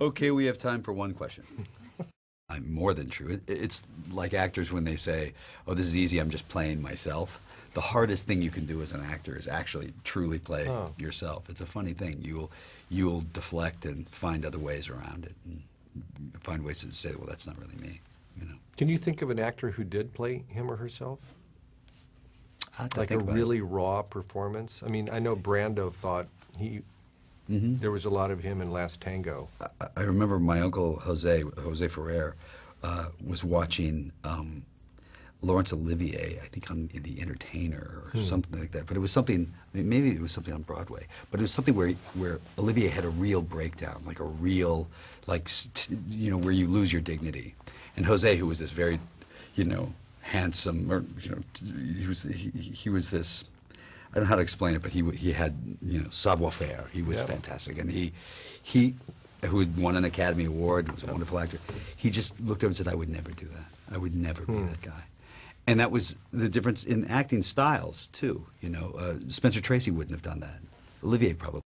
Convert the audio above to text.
Okay, we have time for one question. I'm more than true. it's like actors when they say, "Oh, this is easy. I'm just playing myself." The hardest thing you can do as an actor is actually truly play oh. yourself. It's a funny thing. You'll you'll deflect and find other ways around it, and find ways to say, "Well, that's not really me." You know. Can you think of an actor who did play him or herself? Like a really it. raw performance. I mean, I know Brando thought he Mm-hmm. There was a lot of him in Last Tango. I, I remember my uncle Jose Jose Ferrer uh, was watching. Um, Laurence Olivier, I think on in The Entertainer or hmm. something like that. But it was something, I mean, maybe it was something on Broadway, but it was something where where Olivier had a real breakdown, like a real, like you know, where you lose your dignity. And Jose, who was this very, you know, handsome, or you know, he was he, he was this I don't know how to explain it, but he he had you know savoir faire. He was yeah. fantastic, and he he who had won an Academy Award was a wonderful actor. He just looked up and said, "I would never do that. I would never hmm. be that guy." And that was the difference in acting styles too. You know, uh, Spencer Tracy wouldn't have done that. Olivier probably.